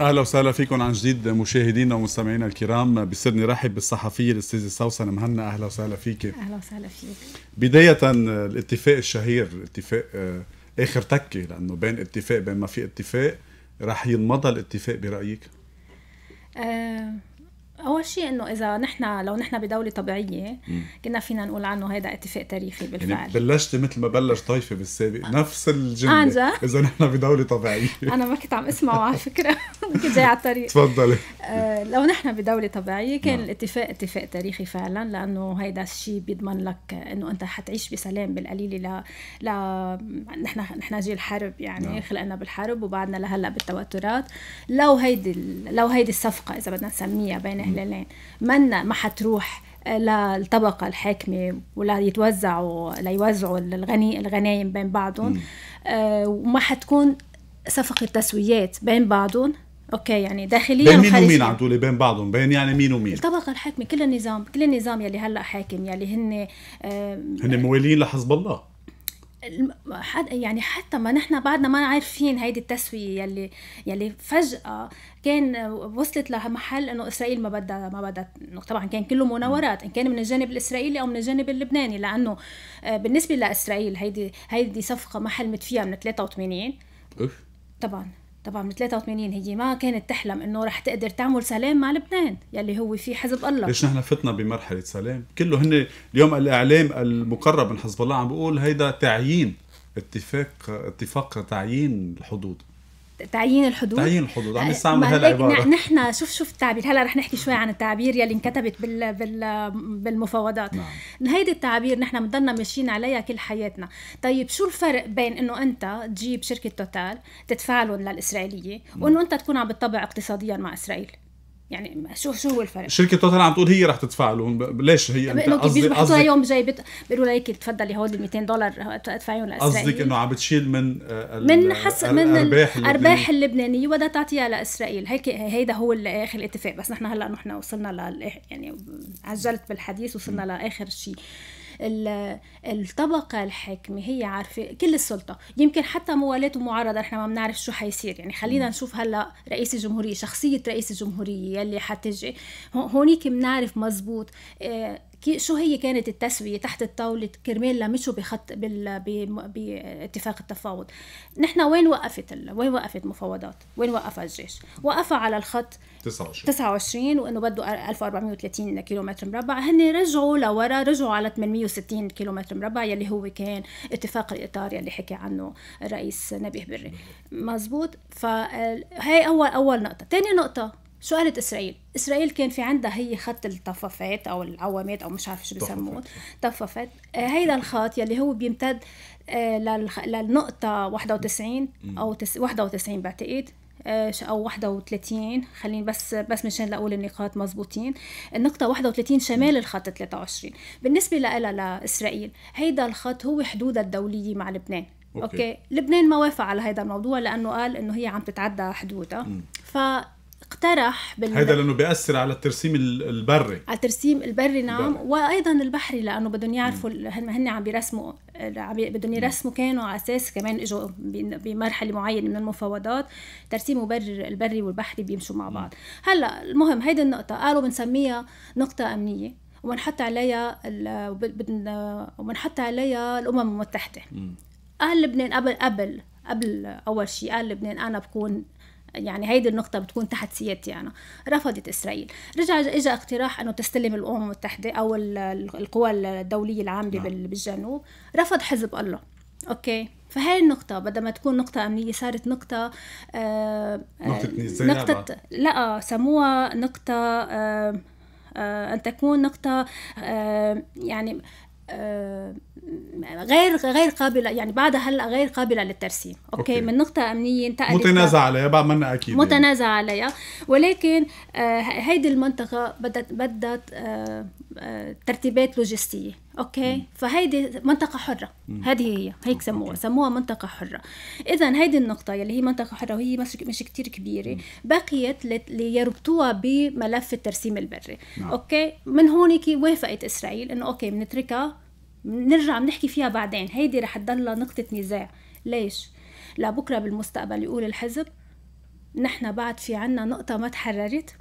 اهلا وسهلا فيكم عن جديد مشاهدينا ومستمعينا الكرام بسرني رحب بالصحفيه الاستاذه سوسن مهنا اهلا وسهلا فيك اهلا وسهلا فيك بدايه الاتفاق الشهير اتفاق آه، اخر تكه لانه بين اتفاق بين ما في اتفاق رح ينمضى الاتفاق برايك؟ آه اول شيء انه اذا نحن لو نحن بدوله طبيعيه كنا فينا نقول عنه هذا اتفاق تاريخي يعني بالفعل يعني بلشت مثل ما بلش طايفه بالسابق نفس الجمله آه، اذا نحن بدوله طبيعيه انا ما كنت عم اسمعه على فكره كنت جاي على الطريق تفضلي آه لو نحن بدوله طبيعيه كان نعم. الاتفاق اتفاق تاريخي فعلا لانه هيدا الشيء بيضمن لك انه انت حتعيش بسلام بالقليله ل ل نحن نحن جيل حرب يعني نعم. خلقنا بالحرب وبعدنا لهلا بالتوترات لو هيدي لو هيدي الصفقه اذا بدنا نسميها بين هلالين منا ما حتروح آه، للطبقة الحاكمة ولا يتوزعوا ليوزعوا الغني الغنايم بين بعضهم آه، وما حتكون صفقة تسويات بين بعضهم اوكي يعني داخليا بين مين ومين عم تقولي بين بعضهم بين يعني مين ومين الطبقه الحاكمه كل النظام كل النظام يلي هلا حاكم يلي هن آه، هن موالين لحزب الله يعني حتى ما نحن بعدنا ما عارفين هيدي التسوية يلي يلي فجأة كان وصلت لمحل انه اسرائيل ما بدها ما بدها طبعا كان كله مناورات ان كان من الجانب الاسرائيلي او من الجانب اللبناني لانه آه، بالنسبة لاسرائيل هيدي هيدي صفقة ما حلمت فيها من 83 اوف طبعا طبعا من 83 هي ما كانت تحلم انه رح تقدر تعمل سلام مع لبنان يلي هو في حزب الله ليش نحن فتنا بمرحله سلام كله هن اليوم الاعلام المقرب من حزب الله عم بيقول هيدا تعيين اتفاق اتفاق تعيين الحدود تعيين الحدود تعيين الحدود عم نستعمل آه، هالعباره نحن شوف شوف التعبير هلا رح نحكي شوي عن التعبير يلي انكتبت بال بال بالمفاوضات نعم. هيدي التعبير نحن بنضلنا ماشيين عليها كل حياتنا طيب شو الفرق بين انه انت تجيب شركه توتال تدفع لهم للاسرائيليه نعم. وانه انت تكون عم بتطبع اقتصاديا مع اسرائيل يعني شو شو هو الفرق شركه توتال عم تقول هي رح تدفع لهم ليش هي انت قصدي يوم جاي بيقولوا لك تفضلي هول 200 دولار ادفعيهم لاسرائيل قصدك انه عم بتشيل من آه، من حس من الارباح الارباح اللبنانيه وبدها تعطيها لاسرائيل هيك هيدا هو اخر الاتفاق بس نحن هلا نحن وصلنا ل يعني عجلت بالحديث وصلنا لاخر شيء الطبقه الحاكمه هي عارفه كل السلطه يمكن حتى موالاه ومعارضه احنا ما بنعرف شو حيصير يعني خلينا نشوف هلا رئيس الجمهوريه شخصيه رئيس الجمهوريه يلي حتجي هونيك بنعرف مزبوط آه، شو هي كانت التسوية تحت الطاولة كرمال لمشوا بخط بال... باتفاق التفاوض نحن وين وقفت ال... وين وقفت مفاوضات وين وقف الجيش وقف على الخط 29 29 وانه بده 1430 كيلومتر مربع هن رجعوا لورا رجعوا على 860 كيلومتر مربع يلي هو كان اتفاق الاطار يلي حكى عنه الرئيس نبيه بري مزبوط فهي اول اول نقطه ثاني نقطه سؤالت اسرائيل اسرائيل كان في عندها هي خط الطفافات او العوامات او مش عارف شو بسموه طفافات آه، هيدا الخط يلي هو بيمتد آه، للنقطه 91 او 91 بعتقد آه، او 31 خليني بس بس مشان لاقول النقاط مزبوطين النقطه 31 شمال الخط 23 بالنسبه لها لاسرائيل هيدا الخط هو حدودها الدوليه مع لبنان أوكي. اوكي لبنان ما وافق على هذا الموضوع لانه قال انه هي عم تتعدى حدودها ف اقترح بال... هذا لانه بياثر على الترسيم البري على الترسيم البري نعم البري. وايضا البحري لانه بدهم يعرفوا هن عم بيرسموا بدهم يرسموا كانوا على اساس كمان اجوا بمرحله معينه من المفاوضات ترسيم بري البري والبحري بيمشوا مع بعض هلا المهم هيدي النقطه قالوا بنسميها نقطه امنيه وبنحط عليها بدنا وبنحط عليها الامم المتحده قال لبنان قبل قبل قبل اول شيء قال لبنان انا بكون يعني هيدي النقطة بتكون تحت سيادتي يعني. أنا رفضت إسرائيل رجع إجا اقتراح أنه تستلم الأمم المتحدة أو القوى الدولية العاملة نعم. بالجنوب رفض حزب الله أوكي فهي النقطة بدل ما تكون نقطة أمنية صارت نقطة آه نقطة آه، نقطة لا سموها نقطة آه آه أن تكون نقطة آه يعني غير غير قابلة يعني بعدها هلا غير قابلة للترسيم، أوكي, أوكي. من نقطة أمنية انتقلت متنازع عليها بعد ما أكيد يعني. متنازع عليها ولكن آه، هيدي المنطقة بدت بدت آه، ترتيبات لوجستيه اوكي مم. فهيدي منطقه حره مم. هذه هي هيك سموها سموها منطقه حره اذا هيدي النقطه يلي هي منطقه حره وهي مش, مش كتير كبيره مم. بقيت ليربطوها بملف الترسيم البري مم. نعم. اوكي من هونيك وافقت اسرائيل انه اوكي بنتركها نرجع بنحكي فيها بعدين هيدي رح تضل نقطه نزاع ليش لبكره بالمستقبل يقول الحزب نحن بعد في عنا نقطه ما تحررت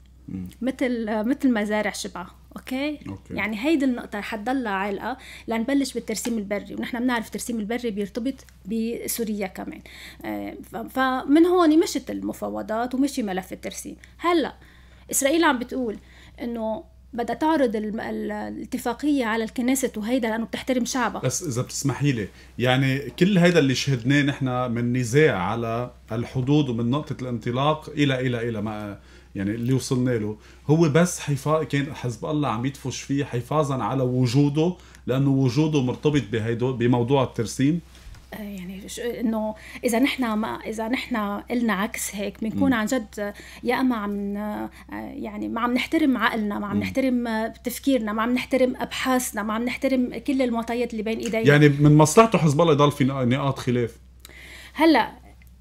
مثل مثل مزارع شبعه أوكي؟, اوكي يعني هيدي النقطه حتضلها عالقه لنبلش بالترسيم البري ونحن بنعرف الترسيم البري بيرتبط بسوريا كمان آه، فمن هون مشت المفاوضات ومشي ملف الترسيم هلا اسرائيل عم بتقول انه بدها تعرض الاتفاقيه على الكنيسة وهيدا لانه بتحترم شعبها بس اذا بتسمحي لي يعني كل هيدا اللي شهدناه نحن من نزاع على الحدود ومن نقطه الانطلاق الى الى الى, إلى ما يعني اللي وصلنا له هو بس حفاظ كان حزب الله عم يدفش فيه حفاظا على وجوده لانه وجوده مرتبط بهيدو بموضوع الترسيم آه، يعني انه اذا نحن ما اذا نحن قلنا عكس هيك بنكون عن جد يا اما عم آه، يعني ما عم نحترم عقلنا ما عم نحترم تفكيرنا ما عم نحترم ابحاثنا ما عم نحترم كل المعطيات اللي بين ايدينا يعني من مصلحته حزب الله يضل في نقاط خلاف هلا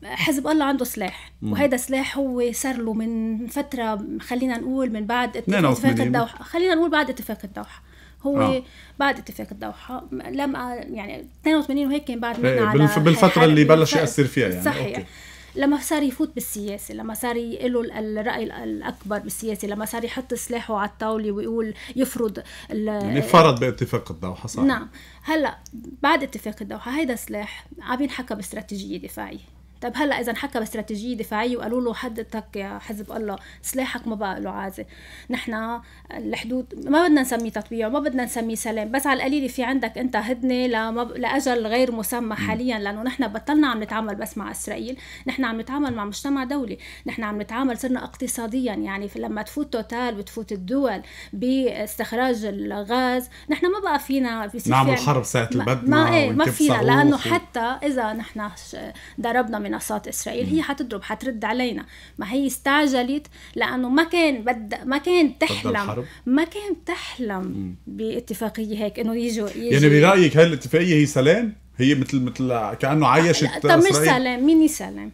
حزب الله عنده سلاح وهذا سلاح هو صار له من فتره خلينا نقول من بعد اتفاق, الدوحه خلينا نقول بعد اتفاق الدوحه هو آه. بعد اتفاق الدوحه لم يعني 82 وهيك كان بعد إيه، على بالفتره اللي بلش ياثر فيها يعني صحيح أوكي. لما صار يفوت بالسياسه لما صار له الراي الاكبر بالسياسه لما صار يحط سلاحه على الطاوله ويقول يفرض يعني فرض باتفاق الدوحه صح نعم هلا بعد اتفاق الدوحه هيدا سلاح عم ينحكى باستراتيجيه دفاعيه طب هلا اذا حكى باستراتيجيه دفاعيه وقالوا له حدتك يا حزب الله سلاحك ما بقى له عازه نحن الحدود ما بدنا نسميه تطبيع ما بدنا نسميه سلام بس على القليل في عندك انت هدنه لاجل غير مسمى حاليا لانه نحن بطلنا عم نتعامل بس مع اسرائيل نحن عم نتعامل مع مجتمع دولي نحن عم نتعامل صرنا اقتصاديا يعني لما تفوت توتال بتفوت الدول باستخراج الغاز نحن ما بقى فينا بيصير نعمل حرب ساعه البدنا ما, ما, ايه ما فينا لانه حتى اذا نحن ضربنا منصات اسرائيل هي حتضرب حترد علينا ما هي استعجلت لانه ما كان بد ما كان تحلم ما كان تحلم باتفاقيه هيك انه يجوا يعني برايك هاي الاتفاقيه هي سلام هي مثل مثل كانه عايشت طب مش سلام مين سلام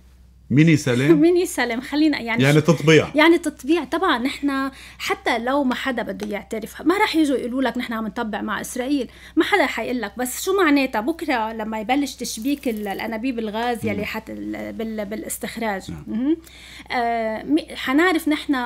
ميني سلام ميني سلام خلينا يعني يعني تطبيع يعني تطبيع طبعا نحن حتى لو ما حدا بده يعترف ما راح يجوا يقولوا لك نحن عم نطبع مع اسرائيل ما حدا حيقول لك بس شو معناتها بكره لما يبلش تشبيك الانابيب الغاز يلي حت بال بالاستخراج نعم. آه حنعرف نحن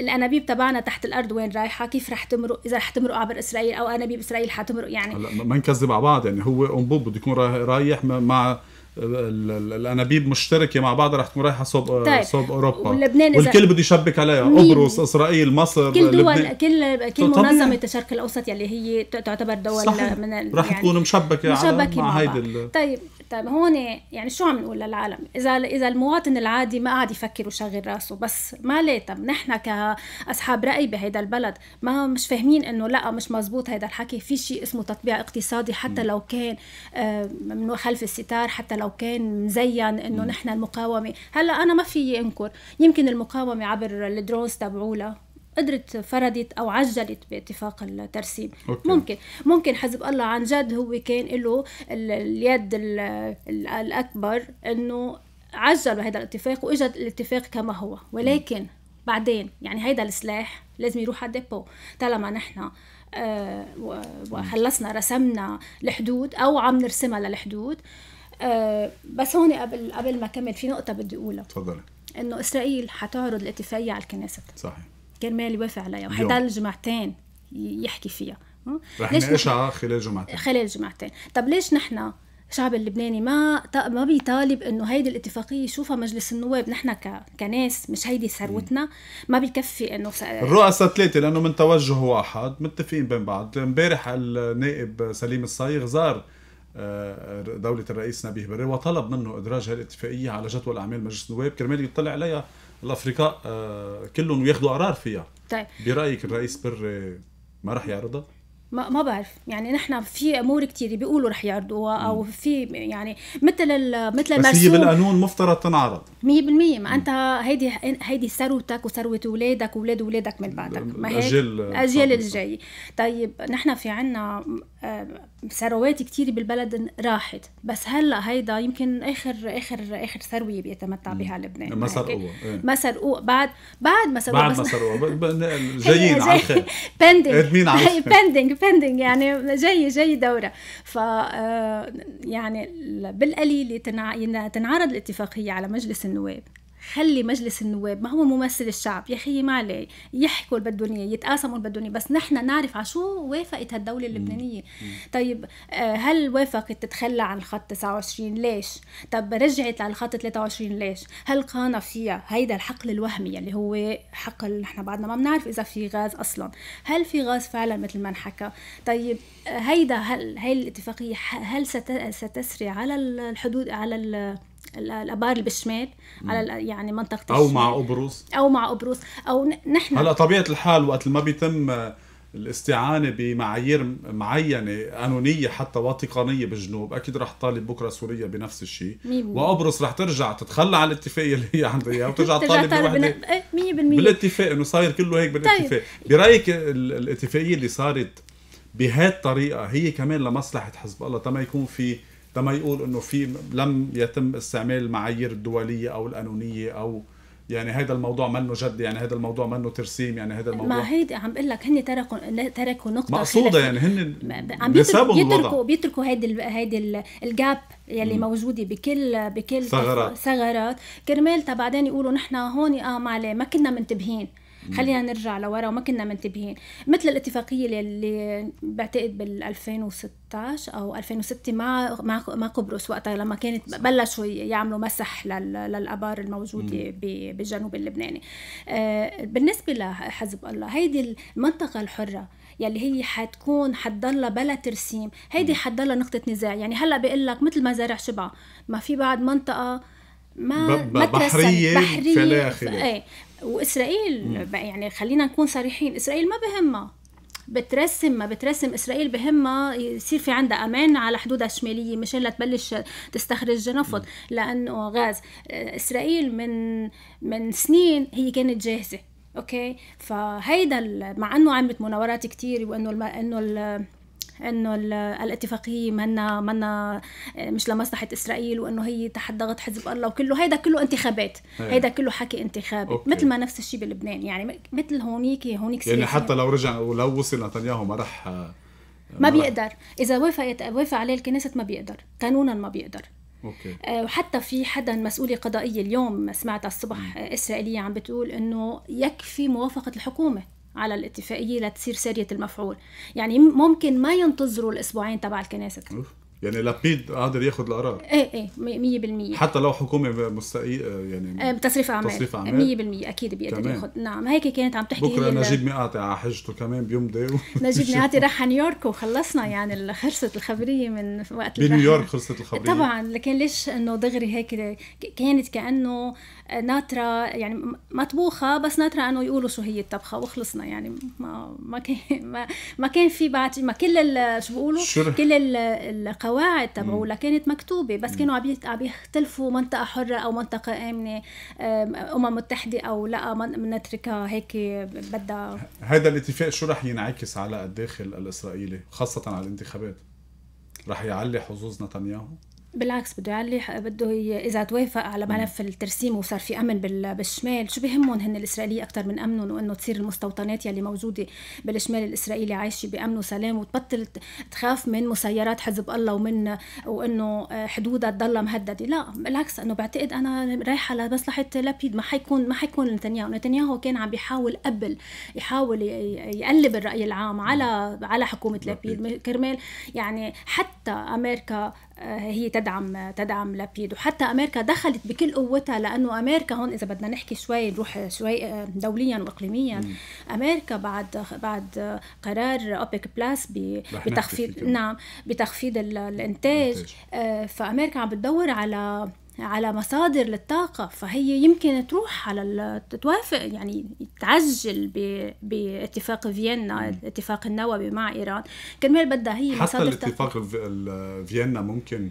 الانابيب تبعنا تحت الارض وين رايحه كيف رح تمرق اذا رح تمرق عبر اسرائيل او انابيب اسرائيل حتمرق يعني ما نكذب على بعض يعني هو انبوب بده يكون رايح مع الانابيب مشتركه مع بعض رح تكون رايحه صوب آه، طيب. صوب اوروبا ولبنان والكل بده يشبك عليها قبرص اسرائيل مصر كل دول لبنان. كل كل طيب منظمه طيب. الشرق الاوسط يلي هي تعتبر دول صحيح. من رح يعني تكون مشبكه, مشبكة مع, مع هيدي طيب طيب هون يعني شو عم نقول للعالم اذا اذا المواطن العادي ما قاعد يفكر وشغل راسه بس ما ليه طب نحن كاصحاب راي بهيدا البلد ما مش فاهمين انه لا مش مزبوط هيدا الحكي في شيء اسمه تطبيع اقتصادي حتى لو كان آه، من خلف الستار حتى لو كان مزين انه نحن المقاومه هلا انا ما في انكر يمكن المقاومه عبر الدرونز تبعولها قدرت فردت او عجلت باتفاق الترسيم أوكي. ممكن ممكن حزب الله عن جد هو كان له اليد الاكبر انه عجل بهذا الاتفاق واجى الاتفاق كما هو ولكن بعدين يعني هيدا السلاح لازم يروح على الديبو طالما نحن خلصنا آه، وخلصنا رسمنا الحدود او عم نرسمها للحدود آه، بس هون قبل قبل ما اكمل في نقطه بدي اقولها تفضلي انه اسرائيل حتعرض الاتفاقيه على الكنيست صحيح كرمال يوافق عليها وحيضل جمعتين يحكي فيها رح نعيشها خلال جمعتين خلال جمعتين طب ليش نحن الشعب اللبناني ما ما بيطالب انه هيدي الاتفاقيه يشوفها مجلس النواب نحن ك... كناس مش هيدي ثروتنا ما بيكفي انه س... الرؤساء ثلاثه لانه من توجه واحد متفقين بين بعض امبارح النائب سليم الصايغ زار آه، دولة الرئيس نبيه بري وطلب منه إدراج هالاتفاقية على جدول أعمال مجلس النواب كرمال يطلع عليها الافرقاء آه، كلهم وياخذوا قرار فيها طيب برايك الرئيس بري ما راح يعرضها؟ ما ما بعرف يعني نحن في امور كثير بيقولوا رح يعرضوها او في يعني مثل مثل المرسوم بس هي بالقانون مفترض تنعرض 100% ما انت هيدي هيدي ثروتك وثروه اولادك واولاد اولادك من بعدك ما هيك الاجيال الجاي طيب نحن في عنا آه، ثروات كتير بالبلد راحت بس هلا هيدا يمكن اخر اخر اخر ثروه بيتمتع بها لبنان ما سرقوها إيه. ما سرقوها بعد بعد ما سرقوها بعد ما سرقوها جايين على الخير بندنج بندنج بندنج يعني جاي جاي دوره ف آه، يعني بالقليله تنعرض الاتفاقيه على مجلس النواب خلي مجلس النواب ما هو ممثل الشعب يا اخي ما عليه يحكوا اللي بدهم اياه يتقاسموا اللي بدهم اياه بس نحن نعرف على شو وافقت هالدوله اللبنانيه طيب آه، هل وافقت تتخلى عن الخط 29 ليش طب رجعت على الخط 23 ليش هل قانا فيها هيدا الحقل الوهمي اللي هو حقل نحن بعدنا ما بنعرف اذا في غاز اصلا هل في غاز فعلا مثل ما انحكى طيب آه، هيدا هل هي الاتفاقيه هل ستسري على الحدود على الابار بالشمال على يعني منطقه او مع قبرص او مع قبرص او نحن هلا طبيعه الحال وقت ما بيتم آه، الاستعانه بمعايير معينه قانونيه حتى وتقنيه بالجنوب اكيد رح تطالب بكره سوريا بنفس الشيء وقبرص رح ترجع تتخلى عن الاتفاقيه اللي هي عندها اياها وترجع تطالب بوحده 100% إيه، بالاتفاق انه صاير كله هيك طيب. بالاتفاق طيب. برايك الاتفاقيه اللي صارت بهالطريقه هي كمان لمصلحه حزب الله تما يكون في لما يقول انه في لم يتم استعمال المعايير الدوليه او القانونيه او يعني هذا الموضوع منه جد يعني هذا الموضوع منه ترسيم يعني هذا الموضوع ما هيدي عم بقول لك هن تركوا تركوا نقطه مقصوده يعني هن عم بيتركوا بيتركوا بيتركوا هيدي هيدي الجاب يلي مم. موجوده بكل بكل ثغرات ثغرات كرمال تا بعدين يقولوا نحن هون اه معلي ما كنا منتبهين خلينا نرجع لورا وما كنا منتبهين مثل الاتفاقيه اللي بعتقد بال 2016 او 2006 مع مع مع قبرص وقتها لما كانت بلشوا يعملوا مسح للابار الموجوده بالجنوب اللبناني آه، بالنسبه لحزب الله هيدي المنطقه الحره يلي هي حتكون حتضلها بلا ترسيم هيدي حتضلها نقطه نزاع يعني هلا بقول لك مثل ما زرع شبعة ما في بعد منطقه ما بحريه بحريه فلاخرة. ايه واسرائيل يعني خلينا نكون صريحين اسرائيل ما بهمها بترسم ما بترسم اسرائيل بهمها يصير في عندها امان على حدودها الشماليه مشان لا تبلش تستخرج نفط لانه غاز آه، اسرائيل من من سنين هي كانت جاهزه اوكي فهيدا مع انه عملت مناورات كتير وانه انه انه الاتفاقيه منا منا آه، مش لمصلحه اسرائيل وانه هي تحت ضغط حزب الله وكله هيدا كله انتخابات إيه. هيدا كله حكي انتخابي مثل ما نفس الشيء بلبنان يعني مثل هونيك هونيك يعني حتى لو رجع ولو وصل نتنياهو ما راح آه، ما بيقدر اذا وافقت وافق عليه الكنيسة ما بيقدر قانونا ما بيقدر أوكي. آه، وحتى في حدا مسؤولة قضائية اليوم سمعت الصبح إسرائيلية عم بتقول إنه يكفي موافقة الحكومة على الاتفاقيه لتصير ساريه المفعول يعني ممكن ما ينتظروا الاسبوعين تبع الكنيسه يعني لابيد قادر ياخذ القرار ايه ايه 100% حتى لو حكومه مستقي آه، يعني آه، بتصريف اعمال تصريف اعمال 100% اكيد بيقدر ياخذ نعم هيك كانت عم تحكي بكره نجيب ميقاتي على حجته كمان بيمضي و... نجيب ميقاتي راح على نيويورك وخلصنا يعني خلصت الخبريه من وقت بنيويورك خلصت الخبريه طبعا لكن ليش انه دغري هيك كانت كانه ناترة يعني مطبوخة بس ناترة انه يقولوا شو هي الطبخة وخلصنا يعني ما ما كان ما, ما كان في بعد ما كل شو بيقولوا كل القواعد تبعولها كانت مكتوبة بس كانوا عم يختلفوا منطقة حرة او منطقة آمنة أمم متحدة او لا نتركها هيك بدها هذا الاتفاق شو رح ينعكس على الداخل الاسرائيلي خاصة على الانتخابات رح يعلي حظوظ نتنياهو؟ بالعكس بده يعلي بده اذا توافق على ملف الترسيم وصار في امن بالشمال شو بهمهم هن الاسرائيليه اكثر من امنهم وانه تصير المستوطنات يلي موجوده بالشمال الاسرائيلي عايشه بامن وسلام وتبطل تخاف من مسيرات حزب الله ومن وانه آه، حدودها تضلها مهدده لا بالعكس انه بعتقد انا رايحه لمصلحه لابيد ما حيكون ما حيكون نتنياهو نتنياهو كان عم بيحاول قبل يحاول يقلب الراي العام على على حكومه لابيد كرمال يعني حتى امريكا آه، هي تدعم تدعم لابيد وحتى امريكا دخلت بكل قوتها لانه امريكا هون اذا بدنا نحكي شوي نروح شوي آه، دوليا واقليميا امريكا بعد بعد قرار اوبك بلاس بتخفيض نعم بتخفيض الانتاج. آه، فامريكا عم بتدور على على مصادر للطاقة فهي يمكن تروح على تتوافق يعني تعجل باتفاق فيينا اتفاق النووي مع إيران كرمال بدها هي حتى الاتفاق فيينا ممكن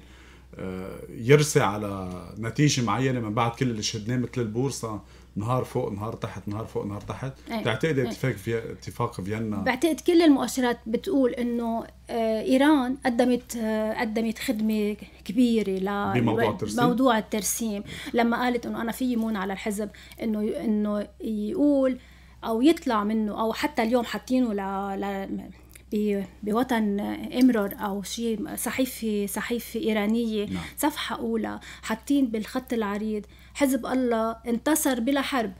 آه، يرسي على نتيجة معينة من بعد كل اللي شهدناه مثل البورصة نهار فوق نهار تحت نهار فوق نهار تحت أيه. إيه. تعتقد اتفاق في اتفاق فيينا بعتقد كل المؤشرات بتقول انه آه، ايران قدمت آه، قدمت خدمه كبيره ل بموضوع الترسيم موضوع الترسيم لما قالت انه انا فيي مون على الحزب انه انه يقول او يطلع منه او حتى اليوم حاطينه ل... ل... بوطن امرر او شيء صحيفه صحيفه ايرانيه نعم. صفحه اولى حاطين بالخط العريض حزب الله انتصر بلا حرب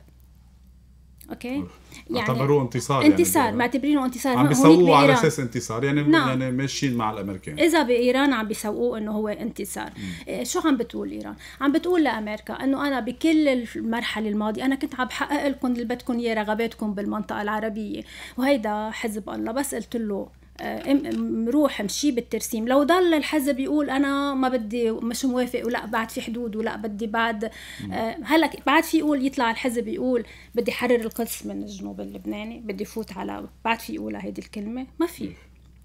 اوكي يعني اعتبروه انتصار يعني انتصار يعني معتبرينه انتصار عم بيسوقوه على اساس انتصار يعني نعم. يعني ماشيين مع الامريكان اذا بايران عم بيسوقوه انه هو انتصار مم. إيه، شو عم بتقول ايران عم بتقول لامريكا انه انا بكل المرحله الماضيه انا كنت عم بحقق لكم اللي بدكم اياه رغباتكم بالمنطقه العربيه وهيدا حزب الله بس قلت له آه، روح مشي بالترسيم لو ضل الحزب يقول انا ما بدي مش موافق ولا بعد في حدود ولا بدي بعد آه، هلا بعد في يقول يطلع الحزب يقول بدي حرر القدس من الجنوب اللبناني بدي فوت على بعد في يقول هيدي الكلمه ما في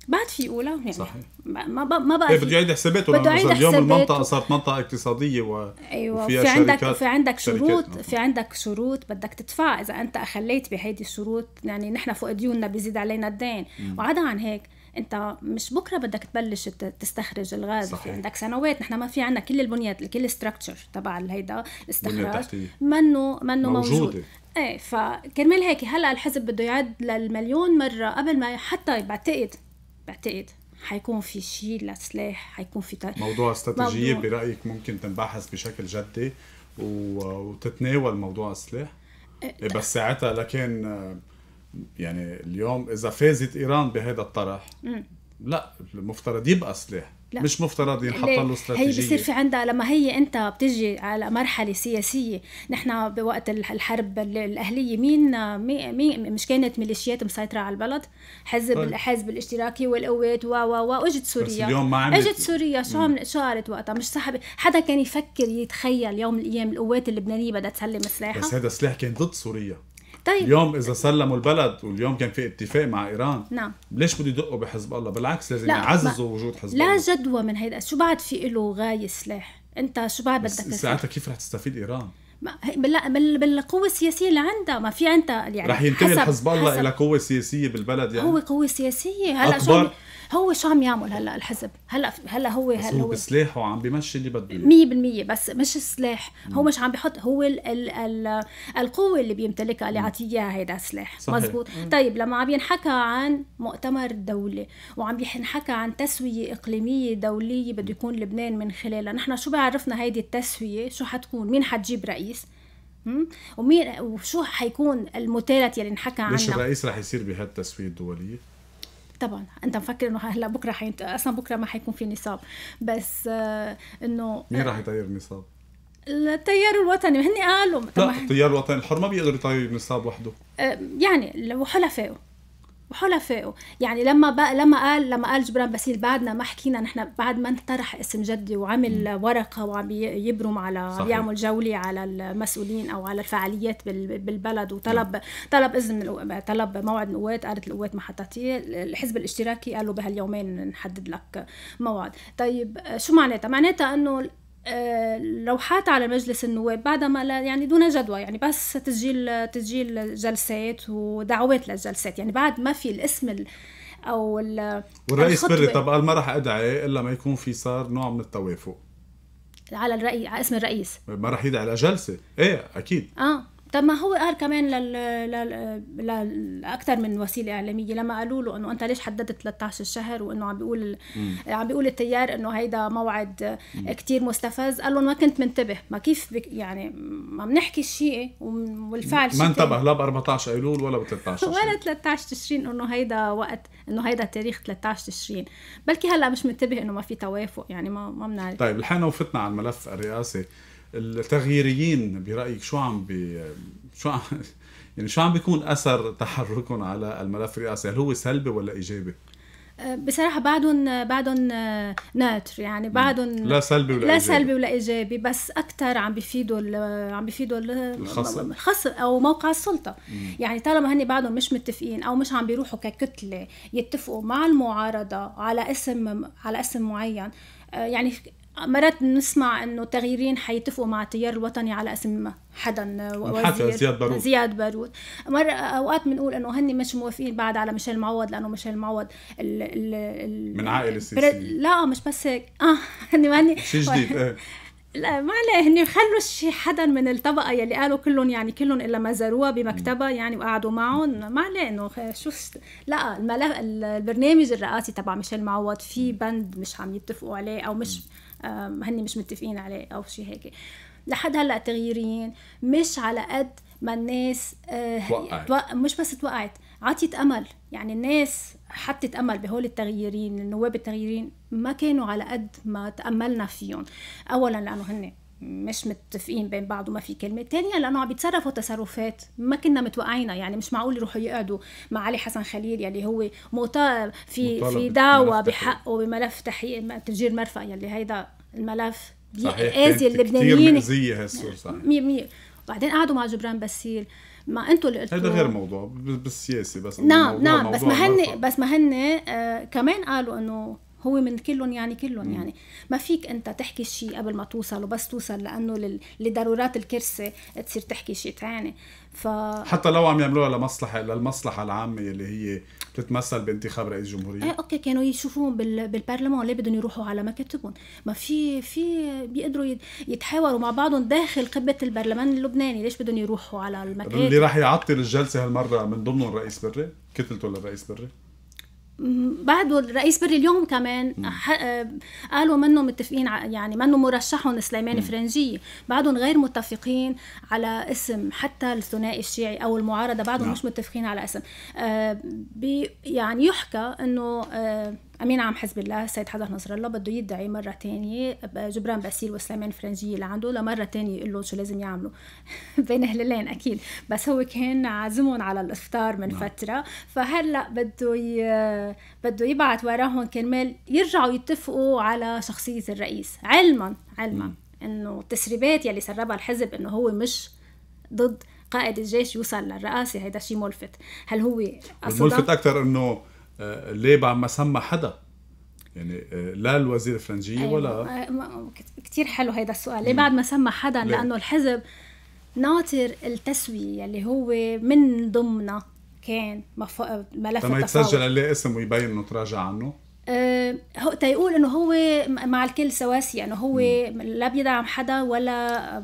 بعد في اولى يعني صحيح ما ما بقى إيه، بده يعيد حساباته بده يعيد اليوم المنطقه صارت منطقه اقتصاديه و... ايوه وفيها في عندك في عندك شروط في عندك شروط بدك تدفع اذا انت اخليت بهيدي الشروط يعني نحن فوق ديوننا بيزيد علينا الدين وعدا عن هيك انت مش بكره بدك تبلش تستخرج الغاز صحيح. في عندك سنوات نحن ما في عندنا كل البنيات كل الستراكشر تبع هيدا الاستخراج منه منه موجود ايه فكرمال هيك هلا الحزب بده يعد للمليون مره قبل ما حتى بعتقد بعتقد حيكون في شيء لسلاح حيكون في تا... موضوع استراتيجية موضوع... برأيك ممكن تنبحث بشكل جدي و... وتتناول موضوع السلاح أه، إيه، بس ساعتها لكن آه، يعني اليوم إذا فازت إيران بهذا الطرح م. لا المفترض يبقى سلاح لا. مش مفترض ينحط له استراتيجيه هي بصير في عندها لما هي انت بتجي على مرحله سياسيه نحن بوقت الحرب الاهليه مين مين مش كانت ميليشيات مسيطره على البلد حزب طيب. الحزب الاشتراكي والقوات و و و اجت سوريا بس اليوم ما عملت اجت سوريا شو عملت شو قالت وقتها مش صح حدا كان يفكر يتخيل يوم من الايام القوات اللبنانيه بدها تسلم سلاحها بس هذا سلاح كان ضد سوريا طيب اليوم اذا سلموا البلد واليوم كان في اتفاق مع ايران نعم ليش بده يدقوا بحزب الله بالعكس لازم يعززوا وجود حزب الله لا جدوى من هيدا شو بعد في له غايه سلاح انت شو بعد بدك ساعتها كيف رح تستفيد ايران لا بالقوة السياسية اللي عندها ما في عندها يعني رح ينتهي حزب الله إلى قوة سياسية بالبلد يعني هو قوة سياسية هلا شو هو شو عم يعمل هلا الحزب هلا هلا هو هلا هو, سلاحه عم بيمشي بمشي اللي بده 100% بس مش السلاح هو مش عم بحط هو الـ الـ الـ القوه اللي بيمتلكها اللي عطيه اياها هيدا السلاح مزبوط مم. طيب لما عم ينحكى عن مؤتمر دولي وعم ينحكى عن تسويه اقليميه دوليه بده يكون لبنان من خلالها نحن شو بيعرفنا هيدي التسويه شو حتكون مين حتجيب رئيس ومين وشو حيكون المثالث يلي انحكى عنه ليش الرئيس رح يصير بهالتسويه الدوليه طبعا انت مفكر انه هلا بكره حين... اصلا بكره ما حيكون في نصاب بس آه انه مين راح آه، يطير النصاب؟ التيار الوطني هن قالوا لا التيار الوطني الحر ما بيقدر يطير النصاب وحده آه يعني وحلفائه وحلفائه يعني لما بقى لما قال لما قال جبران باسيل بعدنا ما حكينا نحن بعد ما انطرح اسم جدي وعمل ورقه وعم يبرم على صحيح. بيعمل جوله على المسؤولين او على الفعاليات بالبلد وطلب م. طلب اذن من طلب موعد من القوات قالت القوات ما حطتيه الحزب الاشتراكي قال له بهاليومين نحدد لك موعد طيب شو معناتها معناتها انه آه، لوحات على مجلس النواب بعد ما لا يعني دون جدوى يعني بس تسجيل تسجيل جلسات ودعوات للجلسات يعني بعد ما في الاسم او والرئيس بري طب قال ما راح ادعي الا ما يكون في صار نوع من التوافق على الرأي على اسم الرئيس ما راح يدعي على جلسه ايه اكيد اه طب ما هو قال كمان لل... لل... لل... لاكثر من وسيله اعلاميه لما قالوا له انه انت ليش حددت 13 الشهر وانه عم بيقول عم بيقول التيار انه هيدا موعد كتير مستفز قال لهم ما كنت منتبه ما كيف بك يعني ما بنحكي شيء والفعل شيء ما انتبه لا ب 14 ايلول ولا ب 13 ولا 13 تشرين انه هيدا وقت انه هيدا تاريخ 13 تشرين بلكي هلا مش منتبه انه ما في توافق يعني ما ما بنعرف طيب الحين وفتنا على الملف الرئاسي التغييريين برايك شو عم بي شو عم يعني شو عم بيكون اثر تحركهم على الملف الرئاسي هل هو سلبي ولا ايجابي؟ أه، بصراحه بعدهم بعدهم أه، ناتر يعني بعدهم لا سلبي ولا لا إيجابي. سلبي ولا ايجابي بس اكثر عم بيفيدوا عم بيفيدوا الخصم الخصم او موقع السلطه مم. يعني طالما هن بعدهم مش متفقين او مش عم بيروحوا ككتله يتفقوا مع المعارضه على اسم على اسم معين أه، يعني مرات نسمع انه تغييرين حيتفقوا مع التيار الوطني على اسم حدا وزير زياد بارود زياد بارود مرة اوقات بنقول انه هن مش موافقين بعد على ميشيل معوض لانه ميشيل معوض ال ال ال من عائله بر... لا مش بس هيك اه هن ماني شيء جديد آه. لا ما عليه هن خلوا شي حدا من الطبقه يلي قالوا كلهم يعني كلهم الا ما زاروها بمكتبها يعني وقعدوا معهم ما عليه انه شو لا الملف البرنامج الرئاسي تبع ميشيل معوض في بند مش عم يتفقوا عليه او مش هني مش متفقين عليه او شيء هيك لحد هلا التغييريين مش على قد ما الناس آه، توقعت. مش بس توقعت عطيت امل يعني الناس حطت امل بهول التغييرين النواب التغييرين ما كانوا على قد ما تاملنا فيهم اولا لانه هن مش متفقين بين بعض وما في كلمه ثانيا يعني لانه عم بيتصرفوا تصرفات ما كنا متوقعينها يعني مش معقول يروحوا يقعدوا مع علي حسن خليل يلي هو مطالب في في دعوى بحقه بملف تحقيق تفجير مرفأ يلي هيدا الملف بيأذي اللبنانيين كثير مأذية هالصورة صحيح 100% وبعدين قعدوا مع جبران باسيل ما انتوا اللي قلتوا هذا غير موضوع بالسياسي بس نعم نعم بس ما هن بس ما هن آه كمان قالوا انه هو من كلهم يعني كلهم يعني ما فيك انت تحكي شيء قبل ما توصل وبس توصل لانه لضرورات الكرسي تصير تحكي شيء ثاني ف حتى لو عم يعملوها لمصلحه للمصلحه العامه اللي هي بتتمثل بانتخاب رئيس جمهوريه ايه اوكي كانوا يشوفوهم بال... بالبرلمان ليه بدهم يروحوا على مكاتبهم ما في في بيقدروا يتحاوروا مع بعضهم داخل قبه البرلمان اللبناني ليش بدهم يروحوا على المكاتب اللي راح يعطل الجلسه هالمره من ضمنهم رئيس بري كتلته للرئيس بري بعده الرئيس بري اليوم كمان آه، قالوا منه متفقين يعني منه مرشحهم سليمان فرنجية بعدهم غير متفقين على اسم حتى الثنائي الشيعي او المعارضه بعدهم نعم. مش متفقين على اسم آه، يعني يحكى انه آه، امين عام حزب الله السيد حضر نصر الله بده يدعي مره تانية جبران باسيل وسليمان فرنجيه لعنده لمره تانية يقول لهم شو لازم يعملوا بين هلالين اكيد بس هو كان عازمهم على الافطار من نعم. فتره فهلا بده ي... بده يبعث وراهم كرمال يرجعوا يتفقوا على شخصيه الرئيس علما علما انه التسريبات يلي سربها الحزب انه هو مش ضد قائد الجيش يوصل للرئاسه هيدا شيء ملفت هل هو ملفت اكثر انه آه، ليه ما سمى حدا يعني آه، لا الوزير الفرنجي أيوة. ولا آه، كثير حلو هيدا السؤال ليه بعد ما سمى حدا لانه الحزب ناطر التسوية اللي هو من ضمنه كان ملف التصويت لما يتسجل عليه اسم ويبين انه تراجع عنه آه، تيقول انه هو مع الكل سواسي انه يعني هو لا بيدعم حدا ولا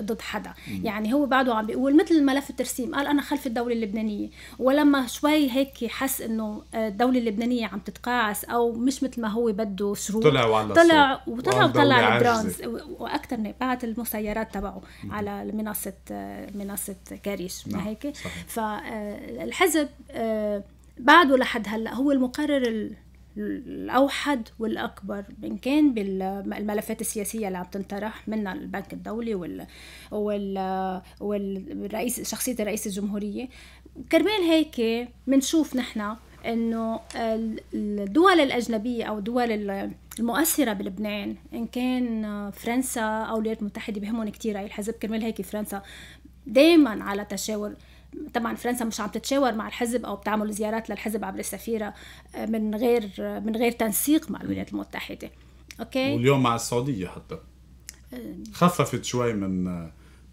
ضد حدا يعني هو بعده عم بيقول مثل ملف الترسيم قال انا خلف الدوله اللبنانيه ولما شوي هيك حس انه الدوله اللبنانيه عم تتقاعس او مش مثل ما هو بده شروط طلع وعلى طلع وطلع وطلع البرانز واكثر بعت المسيرات تبعه على منصه منصه كاريش ما نعم، هيك فالحزب آه، آه، بعده لحد هلا هو المقرر الأوحد والأكبر إن كان بالملفات السياسية اللي عم تنطرح من البنك الدولي وال... وال... والرئيس شخصية رئيس الجمهورية كرمال هيك بنشوف نحن انه الدول الاجنبيه او الدول المؤثره بلبنان ان كان فرنسا او الولايات المتحده بهمهم كثير هاي الحزب كرمال هيك فرنسا دائما على تشاور طبعا فرنسا مش عم تتشاور مع الحزب او بتعمل زيارات للحزب عبر السفيره آه، من غير آه، من غير تنسيق مع الولايات المتحده اوكي واليوم مع السعوديه حتى آه. خففت شوي من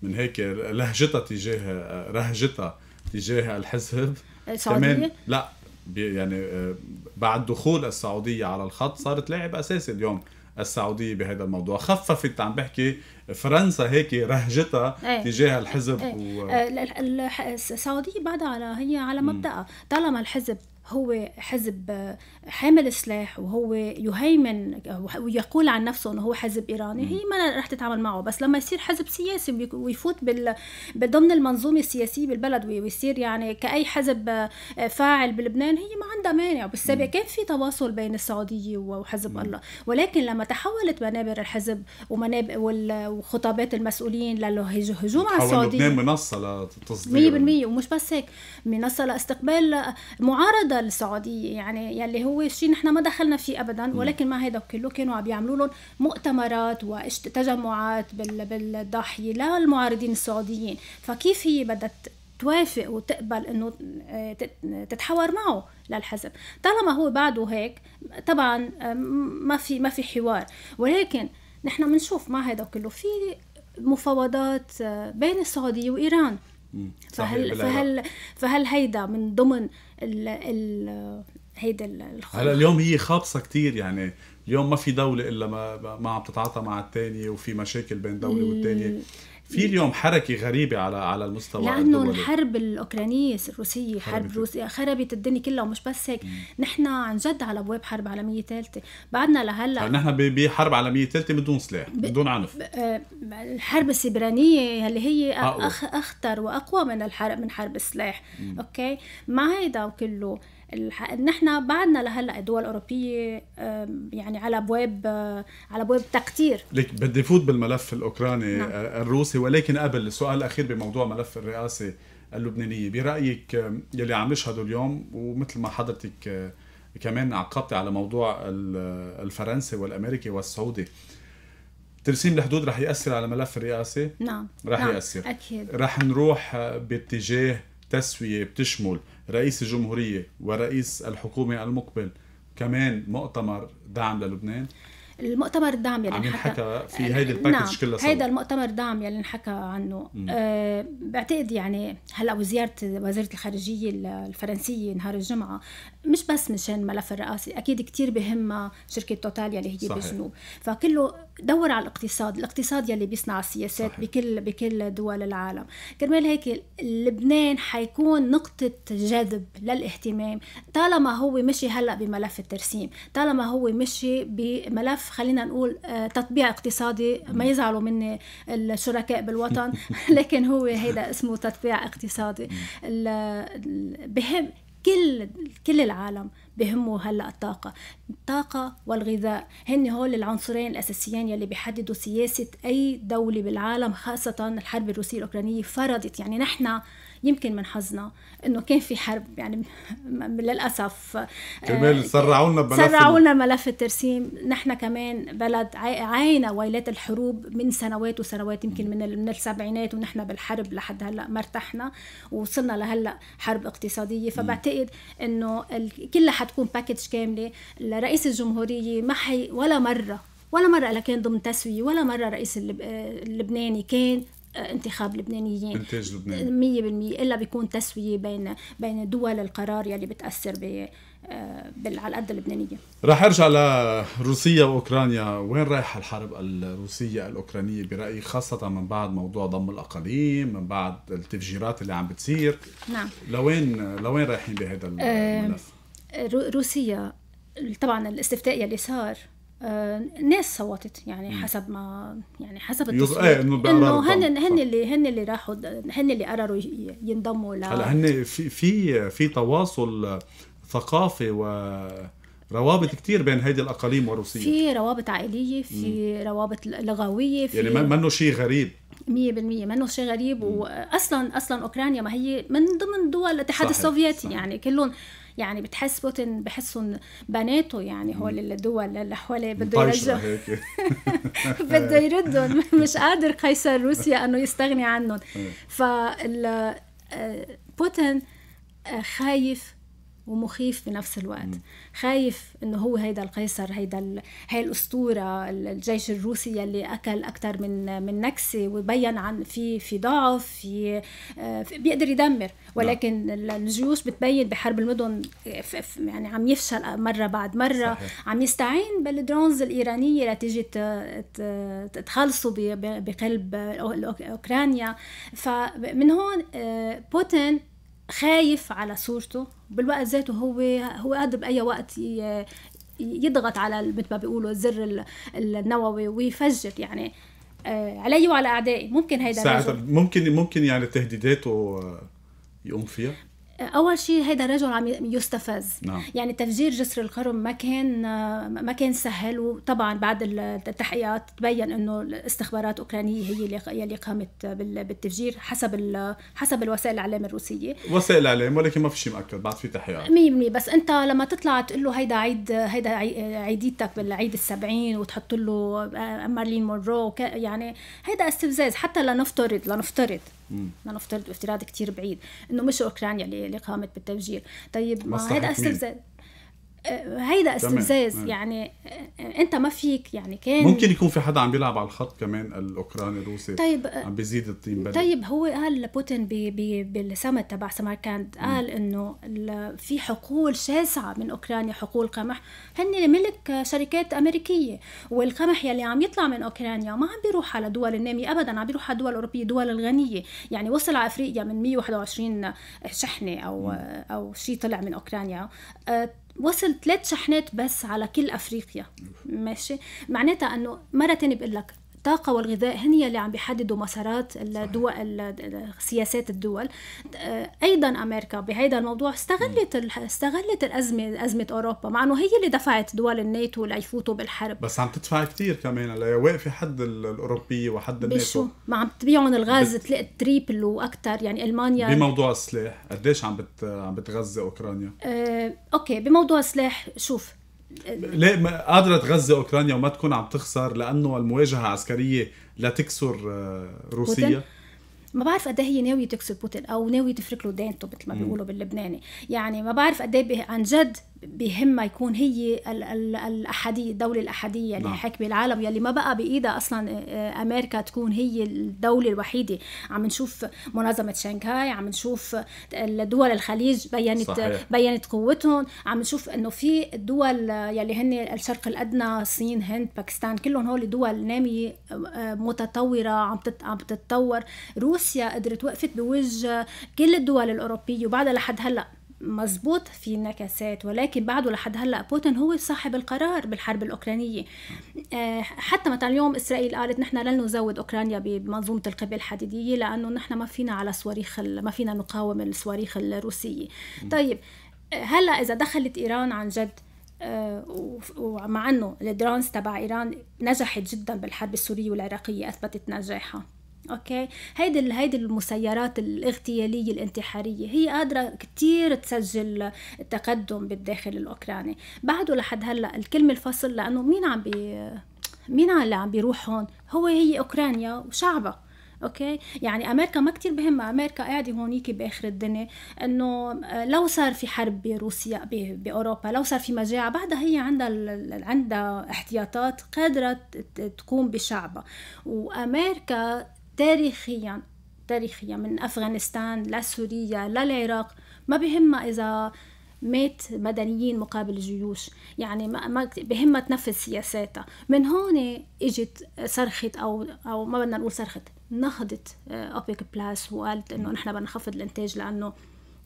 من هيك لهجتها تجاه رهجتها تجاه الحزب السعوديه لا يعني بعد دخول السعوديه على الخط صارت لاعب اساسي اليوم السعوديه بهذا الموضوع خففت عم بحكي فرنسا هيك رهجتها ايه. تجاه الحزب ايه. و... آه، السعوديه بعدها على هي على مبدأ طالما الحزب هو حزب آه حامل سلاح وهو يهيمن ويقول عن نفسه انه هو حزب ايراني هي ما رح تتعامل معه بس لما يصير حزب سياسي ويفوت بال ضمن المنظومه السياسيه بالبلد ويصير يعني كاي حزب آه، فاعل بلبنان هي ما عندها مانع بالسابق كان في تواصل بين السعوديه وحزب الله ولكن لما تحولت منابر الحزب ومنابر وخطابات المسؤولين للهجوم على السعوديه لبنان منصه لتصدير 100% ومش بس هيك منصه لاستقبال معارضه للسعوديه يعني يلي هو هو شيء نحن ما دخلنا فيه ابدا ولكن مع هذا كله كانوا عم يعملوا لهم مؤتمرات وتجمعات بالضاحيه للمعارضين السعوديين فكيف هي بدها توافق وتقبل انه آه، تتحاور معه للحزب طالما هو بعده هيك طبعا آه، ما في ما في حوار ولكن نحن بنشوف مع هذا كله في مفاوضات آه، بين السعوديه وايران صحيح فهل فهل فهل هيدا من ضمن ال ال هيدا الخوف هلا اليوم هي خابصه كتير يعني اليوم ما في دولة إلا ما, ما عم تتعاطى مع الثانية وفي مشاكل بين دولة والثانية في اليوم حركة غريبة على على المستوى لأنه الدولي. الحرب الأوكرانية الروسية حرب روسيا خربت الدنيا كلها ومش بس هيك نحن عن جد على أبواب حرب عالمية ثالثة بعدنا لهلا طيب، نحن بحرب عالمية ثالثة بدون سلاح ب... بدون عنف ب... آه، الحرب السبرانية اللي هي أخ... أخطر وأقوى من الحرب من حرب السلاح م. أوكي مع هيدا وكله ان احنا بعدنا لهلا الدول الاوروبيه يعني على ابواب آه، على ابواب تقتير لك بدي فوت بالملف الاوكراني نعم. آه، الروسي ولكن قبل السؤال الاخير بموضوع ملف الرئاسه اللبنانيه برايك يلي عم نشهده اليوم ومثل ما حضرتك آه، كمان عقبتي على موضوع الفرنسي والامريكي والسعودي ترسيم الحدود رح ياثر على ملف الرئاسه نعم رح نعم. ياثر اكيد رح نروح باتجاه تسويه بتشمل رئيس الجمهورية ورئيس الحكومة المقبل كمان مؤتمر دعم للبنان المؤتمر الدعم يلي عم ينحكى في هيدا نعم، الباكج نعم كلها هيدا المؤتمر الدعم يلي انحكى عنه أه بعتقد يعني هلا وزياره وزاره الخارجيه الفرنسيه نهار الجمعه مش بس مشان ملف الرئاسي اكيد كتير بهمها شركه توتال يلي هي صحيح. بالجنوب فكله دور على الاقتصاد الاقتصاد يلي بيصنع السياسات صحيح. بكل بكل دول العالم كرمال هيك لبنان حيكون نقطه جذب للاهتمام طالما هو مشي هلا بملف الترسيم طالما هو مشي بملف خلينا نقول آه، تطبيع اقتصادي ما يزعلوا مني الشركاء بالوطن لكن هو هيدا اسمه تطبيع اقتصادي بهم كل كل العالم بهمه هلا الطاقة، الطاقة والغذاء، هن هول العنصرين الأساسيين يلي بيحددوا سياسة أي دولة بالعالم خاصة الحرب الروسية الأوكرانية فرضت يعني نحن يمكن من حظنا انه كان في حرب يعني للاسف كمان آه، سرعوا لنا ملف سرعوا لنا ملف الترسيم نحن كمان بلد عاينا ويلات الحروب من سنوات وسنوات يمكن من من السبعينات ونحن بالحرب لحد هلا ما ارتحنا ووصلنا لهلا حرب اقتصاديه فبعتقد انه كلها حتكون باكج كامله لرئيس الجمهوريه ما حي ولا مره ولا مرة كان ضمن تسوية ولا مرة رئيس آه، اللبناني كان انتخاب لبنانيين انتاج لبنان 100% الا بيكون تسويه بين بين دول القرار يلي بتاثر ب آه، على الارض اللبنانيه رح ارجع لروسيا واوكرانيا وين رايحه الحرب الروسيه الاوكرانيه برايي خاصه من بعد موضوع ضم الاقاليم من بعد التفجيرات اللي عم بتصير نعم لوين لوين رايحين بهذا آه، الملف أه روسيا طبعا الاستفتاء يلي صار آه، ناس صوتت يعني حسب ما يعني حسب التصويت إيه، انه هن هن اللي هن اللي راحوا هن اللي قرروا ينضموا ل هلا هن في في في تواصل ثقافي و روابط كثير بين هيدي الاقاليم وروسيا في روابط عائليه في م. روابط لغويه يعني في يعني منه شيء غريب مية بالمية منه شيء غريب وأصلا أصلا أوكرانيا ما هي من ضمن دول الاتحاد السوفيتي صحيح. يعني كلهم يعني بتحس بوتين بحسهم بناته يعني هول الدول اللي حواليه بده يرجع بده يردهم مش قادر قيصر روسيا انه يستغني عنهم آه، بوتين آه، خايف ومخيف في نفس الوقت م. خايف انه هو هيدا القيصر هيدا ال... هي الاسطوره الجيش الروسي يلي اكل اكثر من من نكسه وبين عن في في ضعف في, آه، في بيقدر يدمر نعم. ولكن لا. الجيوش بتبين بحرب المدن يعني عم يفشل مره بعد مره صحيح. عم يستعين بالدرونز الايرانيه لتيجي تخلصوا بقلب اوكرانيا فمن هون آه، بوتين خايف على صورته بالوقت ذاته هو هو قادر بأي وقت يضغط على مثل ما بيقولوا الزر النووي ويفجر يعني آه، علي وعلى اعدائي ممكن هيدا ممكن ممكن يعني تهديداته آه، يقوم فيها اول شيء هذا الرجل عم يستفز نعم. يعني تفجير جسر القرم ما كان ما كان سهل وطبعا بعد التحقيقات تبين انه الاستخبارات الاوكرانيه هي اللي قامت بالتفجير حسب حسب الوسائل الاعلام الروسيه وسائل الاعلام ولكن ما في شيء مأكد بعد في تحقيقات 100% بس انت لما تطلع تقول له هيدا عيد هيدا عيديتك بالعيد السبعين وتحط له آه، مارلين مونرو يعني هيدا استفزاز حتى لنفترض لنفترض بدنا نفترض افتراض كتير بعيد انه مش اوكرانيا اللي قامت بالتفجير طيب ما هذا استفزاز هيدا استفزاز يعني انت ما فيك يعني كان ممكن يكون في حدا عم بيلعب على الخط كمان الاوكراني الروسي طيب آه، عم بيزيد الطين بلد طيب هو قال بوتين بالسمت تبع سمركند قال انه في حقول شاسعه من اوكرانيا حقول قمح هن ملك آه، شركات امريكيه والقمح يلي عم يطلع من اوكرانيا ما عم بيروح على دول الناميه ابدا عم بيروح على دول اوروبيه دول الغنيه يعني وصل على افريقيا من 121 شحنه او آه، او شيء طلع من اوكرانيا وصل ثلاث شحنات بس على كل افريقيا ماشي معناتها انه مره ثانيه بقول لك الطاقة والغذاء هن اللي عم بيحددوا مسارات الدول سياسات الدول آه، أيضا أمريكا بهذا الموضوع استغلت استغلت الأزمة أزمة أوروبا مع أنه هي اللي دفعت دول الناتو ليفوتوا بالحرب بس عم تدفع كثير كمان واقفة حد الأوروبية وحد الناتو ما عم تبيعهم الغاز بت... تلاقي تريبل وأكثر يعني ألمانيا بموضوع السلاح قديش عم بت... عم بتغذي أوكرانيا أه... أوكي بموضوع السلاح شوف ليه ما قادرة تغزي أوكرانيا وما تكون عم تخسر لأنه المواجهة عسكرية لا تكسر آه، روسيا؟ بوتين. ما بعرف قد إيه هي ناوية تكسر بوتين أو ناوية تفرك له دينته مثل ما بيقولوا باللبناني يعني ما بعرف قد إيه عن جد بهمها يكون هي الاحاديه الدوله الاحاديه اللي نعم. حكم العالم يلي ما بقى بايدها اصلا آه، آه، امريكا تكون هي الدوله الوحيده عم نشوف منظمه شنغهاي عم نشوف الدول الخليج بينت صحيح. بينت قوتهم عم نشوف انه في دول آه، يلي هن الشرق الادنى الصين هند باكستان كلهم هول دول ناميه متطوره عم عم تتطور روسيا قدرت وقفت بوجه كل الدول الاوروبيه وبعدها لحد هلا مظبوط في نكسات ولكن بعده لحد هلا بوتين هو صاحب القرار بالحرب الاوكرانيه آه، حتى مثلا اليوم اسرائيل قالت نحن لن نزود اوكرانيا بمنظومه القبه الحديديه لانه نحن ما فينا على صواريخ ما فينا نقاوم الصواريخ الروسيه طيب هلا اذا دخلت ايران عن جد آه، ومع انه الدرونز تبع ايران نجحت جدا بالحرب السوريه والعراقيه اثبتت نجاحها اوكي هيدي هيدي المسيرات الاغتياليه الانتحاريه هي قادره كتير تسجل التقدم بالداخل الاوكراني بعده لحد هلا الكلمه الفصل لانه مين عم بي مين اللي عم بيروح هون هو هي اوكرانيا وشعبها اوكي يعني امريكا ما كتير بهمها امريكا قاعده هونيك باخر الدنيا انه آه، لو صار في حرب بروسيا باوروبا لو صار في مجاعه بعدها هي عندها عندها احتياطات قادره تقوم بشعبها وامريكا تاريخيا تاريخيا من أفغانستان لسوريا للعراق ما بهمها إذا مات مدنيين مقابل جيوش يعني ما بهمها تنفذ سياساتها من هون اجت صرخه او او ما بدنا نقول صرخه نهضت آه، اوبيك بلاس وقالت انه نحن بدنا نخفض الانتاج لانه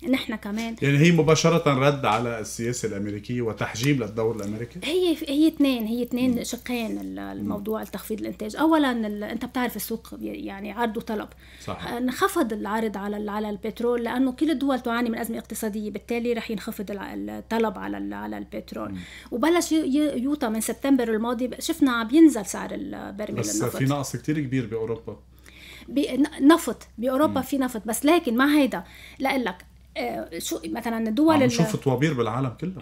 نحن كمان يعني هي مباشرة رد على السياسة الأمريكية وتحجيم للدور الأمريكي؟ هي هي اثنين هي اثنين شقين الموضوع التخفيض الإنتاج، أولا أنت بتعرف السوق يعني عرض وطلب صح آه، انخفض العرض على على البترول لأنه كل الدول تعاني من أزمة اقتصادية، بالتالي رح ينخفض الطلب على على البترول، وبلش يوطى من سبتمبر الماضي شفنا عم ينزل سعر البرميل بس النفط. في نقص كتير كبير بأوروبا نفط باوروبا م. في نفط بس لكن مع هيدا لك آه، شو مثلا دول عم نشوف طوابير بالعالم كله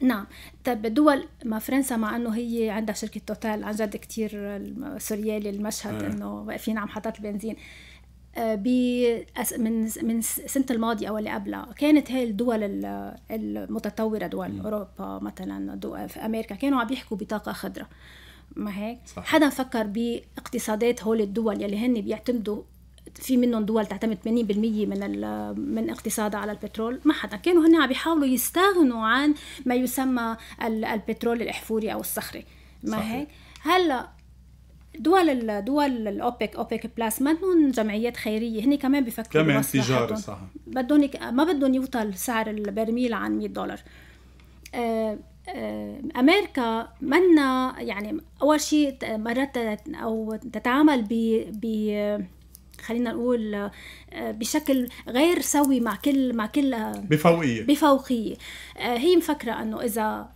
نعم طب دول ما فرنسا مع انه هي عندها شركه توتال عن جد كثير سوريالي المشهد آه. انه واقفين عم حطات البنزين آه، ب من من السنه الماضيه او اللي قبلها كانت هاي الدول المتطوره دول م. اوروبا مثلا دول في امريكا كانوا عم يحكوا بطاقه خضراء ما هيك صح. حدا فكر باقتصادات هول الدول يلي هن بيعتمدوا في منهم دول تعتمد 80% من من اقتصادها على البترول ما حدا كانوا هن عم بيحاولوا يستغنوا عن ما يسمى البترول الاحفوري او الصخري ما صحيح. هيك هلا دول الدول الاوبك اوبك بلاس ما جمعيات خيريه هن كمان بفكروا كمان تجار صح بدهم ما بدهم يوطل سعر البرميل عن 100 دولار آه، آه، امريكا منا يعني اول شيء مرات او تتعامل ب ب خلينا نقول آه، بشكل غير سوي مع كل مع كل آه، بفوقيه بفوقيه آه، هي مفكره انه اذا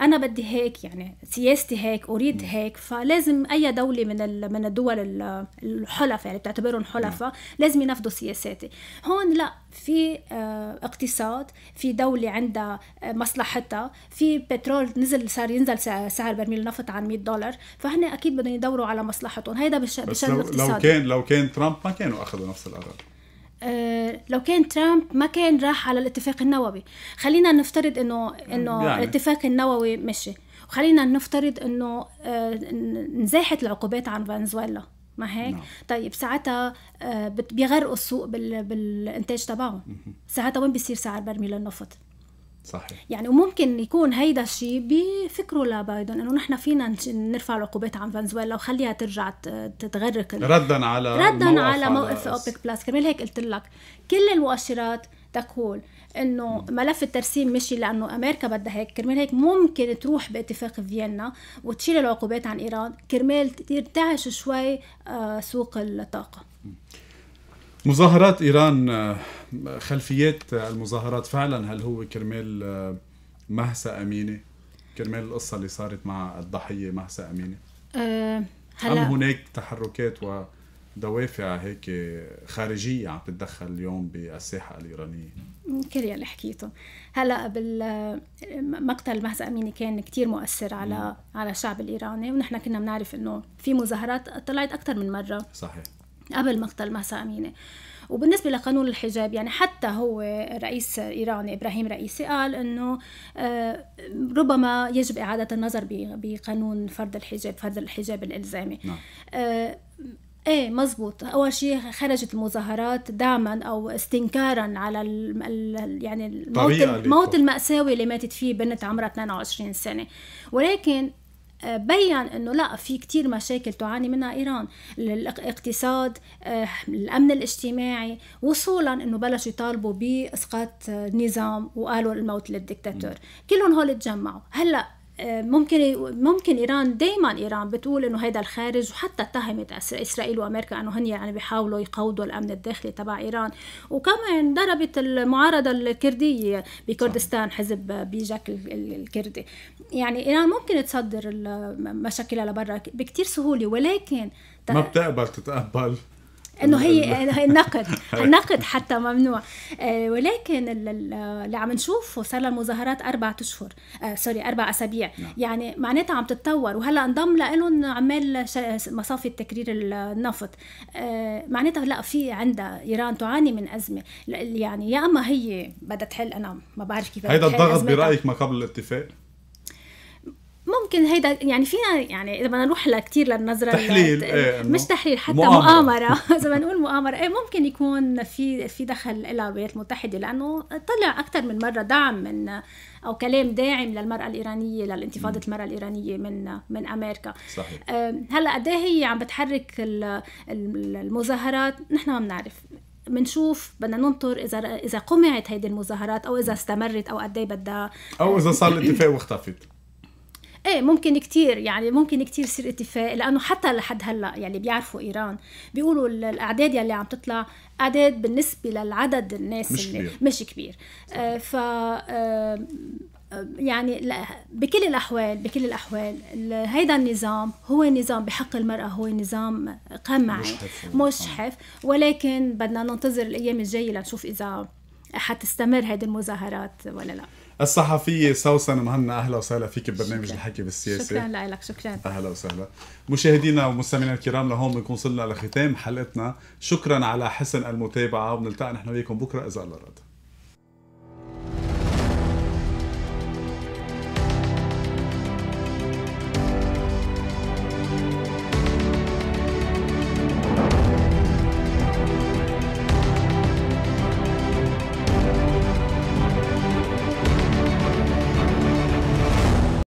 انا بدي هيك يعني سياستي هيك اريد هيك فلازم اي دوله من من الدول الحلفاء اللي يعني بتعتبرهم حلفاء لازم ينفذوا سياساتي هون لا في آه، اقتصاد في دولة عندها آه، مصلحتها في بترول نزل صار ينزل سعر برميل النفط عن 100 دولار فهن اكيد بدهم يدوروا على مصلحتهم هيدا بشان الاقتصاد لو كان لو كان ترامب ما كانوا اخذوا نفس القرار آه، لو كان ترامب ما كان راح على الاتفاق النووي خلينا نفترض انه انه يعني. الاتفاق النووي مشي وخلينا نفترض انه نزاحت العقوبات عن فنزويلا ما هيك؟ نعم. طيب ساعتها آه، بيغرقوا السوق بالانتاج تبعهم ساعتها وين بيصير سعر برميل النفط؟ صحيح يعني وممكن يكون هيدا الشيء بفكره لبايدن انه نحن فينا نرفع العقوبات عن فنزويلا وخليها ترجع تتغرق ردا على ردا على موقف اوبك بلاس كرمال هيك قلت لك كل المؤشرات تقول انه ملف الترسيم مشي لانه امريكا بدها هيك كرمال هيك ممكن تروح باتفاق فيينا وتشيل العقوبات عن ايران كرمال ترتعش شوي آه، سوق الطاقه مظاهرات ايران آه، خلفيات المظاهرات فعلا هل هو كرمال آه، مهسا امينه كرمال القصه اللي صارت مع الضحيه مهسا امينه أه هل... أم هناك تحركات و دوافع هيك خارجيه عم تتدخل اليوم بالساحه الايرانيه كل يلي حكيته هلا بال مقتل مهزا اميني كان كتير مؤثر على مم. على الشعب الايراني ونحن كنا بنعرف انه في مظاهرات طلعت اكثر من مره صحيح قبل مقتل مهسا اميني وبالنسبة لقانون الحجاب يعني حتى هو رئيس إيراني إبراهيم رئيسي قال أنه آه، ربما يجب إعادة النظر بقانون فرض الحجاب فرض الحجاب الإلزامي نعم. آه، ايه مزبوط اول شيء خرجت المظاهرات دعما او استنكارا على الـ ال يعني الموت, الموت الماساوي اللي ماتت فيه بنت عمرها 22 سنه ولكن آه، بين انه لا في كتير مشاكل تعاني منها ايران الاقتصاد آه، الامن الاجتماعي وصولا انه بلشوا يطالبوا باسقاط النظام آه، وقالوا الموت للدكتاتور كلهم هول تجمعوا هلا ممكن ممكن ايران دائما ايران بتقول انه هذا الخارج وحتى اتهمت اسرائيل وامريكا انه هن يعني بيحاولوا يقوضوا الامن الداخلي تبع ايران وكمان ضربت المعارضه الكرديه بكردستان حزب بيجاك الكردي يعني ايران ممكن تصدر مشاكلها لبرا بكتير سهوله ولكن ما بتقبل تتقبل انه هي النقد النقد حتى ممنوع آه، ولكن اللي عم نشوفه صار للمظاهرات اربع اشهر آه، سوري اربع اسابيع نعم. يعني معناتها عم تتطور وهلا انضم لهم عمال مصافي تكرير النفط آه، معناتها لا في عندها ايران تعاني من ازمه يعني يا اما هي بدها تحل انا ما بعرف كيف هيدا الضغط برايك ما قبل الاتفاق ممكن هيدا يعني فينا يعني اذا بدنا نروح لكثير للنظره تحليل إيه مش تحليل حتى مؤامره, مؤامرة. اذا بنقول مؤامره ايه ممكن يكون في في دخل لها الولايات المتحده لانه طلع اكثر من مره دعم من او كلام داعم للمراه الايرانيه للانتفاضه المراه الايرانيه من من امريكا صحيح هلا قد إيه هي عم بتحرك المظاهرات نحن ما بنعرف بنشوف بدنا ننطر اذا اذا قمعت هيدي المظاهرات او اذا استمرت او قد ايه بدها او اذا صار آه، الاتفاق واختفت ايه ممكن كتير يعني ممكن كتير يصير اتفاق لانه حتى لحد هلا يعني بيعرفوا ايران بيقولوا الاعداد يلي عم تطلع اعداد بالنسبه للعدد الناس مش اللي كبير. مش كبير آه ف آه يعني لا بكل الاحوال بكل الاحوال هيدا النظام هو نظام بحق المراه هو نظام قمعي مشحف ولكن بدنا ننتظر الايام الجايه لنشوف اذا حتستمر هذه المظاهرات ولا لا الصحفية سوسن مهنا أهلا وسهلا فيك ببرنامج الحكي بالسياسة شكرا لك شكرا أهلا وسهلا مشاهدينا ومستمعينا الكرام لهون بنكون وصلنا لختام حلقتنا شكرا على حسن المتابعة وبنلتقي نحن وياكم بكرة إذا الله راد